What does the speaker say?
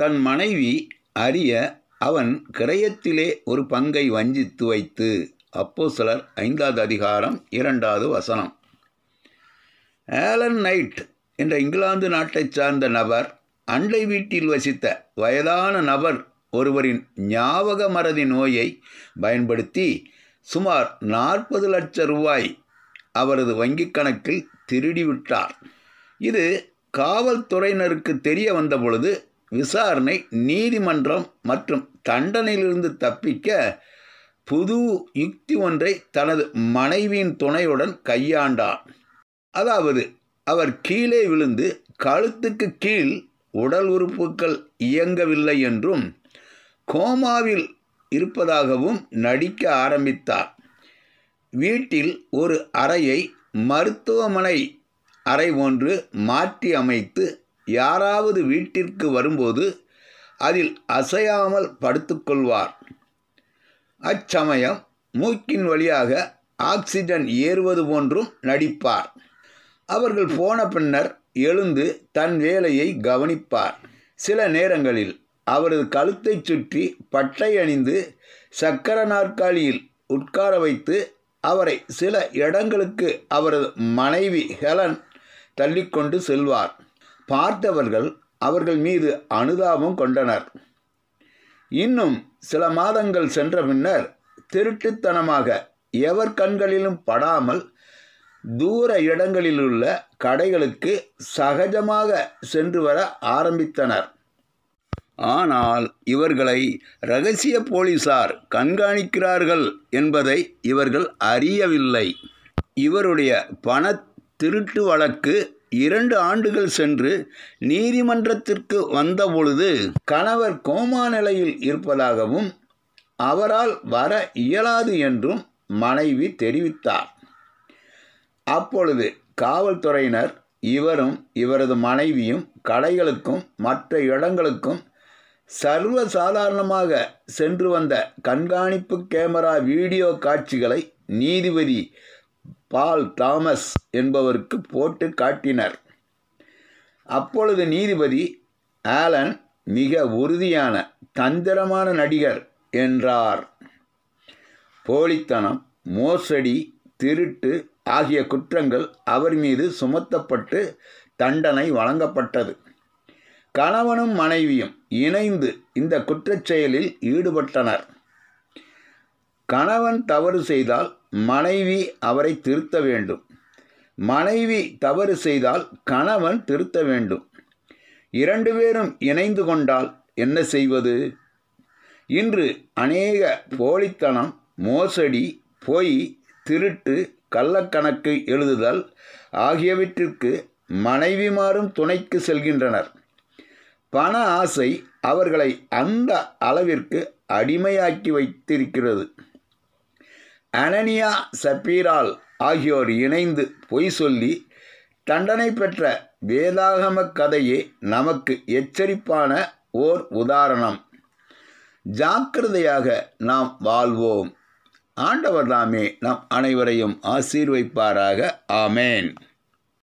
தன் மனைவி அறிய அவன் கிரயத்திலே ஒரு பங்கை வஞ்சித்து வைத்து அப்போ சிலர் ஐந்தாவது அதிகாரம் இரண்டாவது வசனம் ஆலன் நைட் என்ற இங்கிலாந்து நாட்டைச் சார்ந்த நபர் அண்டை வீட்டில் வசித்த வயதான நபர் ஒருவரின் ஞாபக மறதி நோயை பயன்படுத்தி சுமார் நாற்பது லட்ச ரூபாய் அவரது வங்கிக் கணக்கில் திருடிவிட்டார் இது காவல்துறையினருக்கு தெரிய வந்தபொழுது விசாரணை நீதிமன்றம் மற்றும் தண்டனையிலிருந்து தப்பிக்க புது யுக்தி ஒன்றை தனது மனைவியின் துணையுடன் கையாண்டார் அதாவது அவர் கீழே விழுந்து கழுத்துக்கு கீழ் உடல் உறுப்புகள் இயங்கவில்லை என்றும் கோமாவில் இருப்பதாகவும் நடிக்க ஆரம்பித்தார் வீட்டில் ஒரு அறையை மருத்துவமனை அறை ஒன்று மாற்றி அமைத்து யாராவது வீட்டிற்கு வரும்போது அதில் அசையாமல் படுத்துக்கொள்வார் அச்சமயம் மூக்கின் வழியாக ஆக்சிஜன் ஏறுவது போன்றும் நடிப்பார் அவர்கள் போன பின்னர் எழுந்து தன் வேலையை கவனிப்பார் சில நேரங்களில் அவரது கழுத்தைச் சுற்றி பட்டை அணிந்து சக்கர நாற்காலியில் உட்கார வைத்து அவரை சில இடங்களுக்கு அவரது மனைவி ஹெலன் தள்ளிக்கொண்டு செல்வார் பார்த்தவர்கள் அவர்கள் மீது அனுதாபம் கொண்டனர் இன்னும் சில மாதங்கள் சென்ற பின்னர் திருட்டுத்தனமாக எவர் கண்களிலும் படாமல் தூர இடங்களிலுள்ள கடைகளுக்கு சகஜமாக சென்று வர ஆரம்பித்தனர் ஆனால் இவர்களை ரகசிய போலீசார் கண்காணிக்கிறார்கள் என்பதை இவர்கள் அறியவில்லை இவருடைய பண திருட்டு வழக்கு இரண்டு ஆண்டுகள் சென்று நீதிமன்றத்திற்கு வந்தபொழுது கணவர் கோமா நிலையில் இருப்பதாகவும் அவரால் வர இயலாது என்றும் மனைவி தெரிவித்தார் அப்பொழுது காவல்துறையினர் இவரும் இவரது மனைவியும் கடைகளுக்கும் மற்ற இடங்களுக்கும் சர்வசாதாரணமாக சென்று வந்த கண்காணிப்பு கேமரா வீடியோ காட்சிகளை நீதிபதி பால் தாமஸ் என்பவருக்கு போட்டு காட்டினர் அப்பொழுது நீதிபதி ஆலன் மிக உறுதியான தந்திரமான நடிகர் என்றார் போலித்தனம் மோசடி திருட்டு ஆகிய குற்றங்கள் அவர் மீது சுமத்தப்பட்டு தண்டனை வழங்கப்பட்டது கணவனும் மனைவியும் இணைந்து இந்த குற்றச்செயலில் ஈடுபட்டனர் கணவன் தவறு செய்தால் மனைவி அவரை திருத்த வேண்டும் மனைவி தவறு செய்தால் கணவன் திருத்த வேண்டும் இரண்டு பேரும் இணைந்து கொண்டால் என்ன செய்வது இன்று அநேக போலித்தனம் மோசடி பொய் திருட்டு கள்ளக்கணக்கு எழுதுதல் ஆகியவற்றிற்கு மனைவி மாறும் துணைக்கு செல்கின்றனர் பண ஆசை அவர்களை அந்த அளவிற்கு அடிமையாக்கி வைத்திருக்கிறது அனனியா சப்பீரால் ஆகியோர் இணைந்து பொய் சொல்லி தண்டனை பெற்ற வேதாகம கதையே நமக்கு எச்சரிப்பான ஓர் உதாரணம் ஜாக்கிரதையாக நாம் வாழ்வோம் ஆண்டவர் தாமே நம் அனைவரையும் ஆசீர்வைப்பாராக ஆமேன்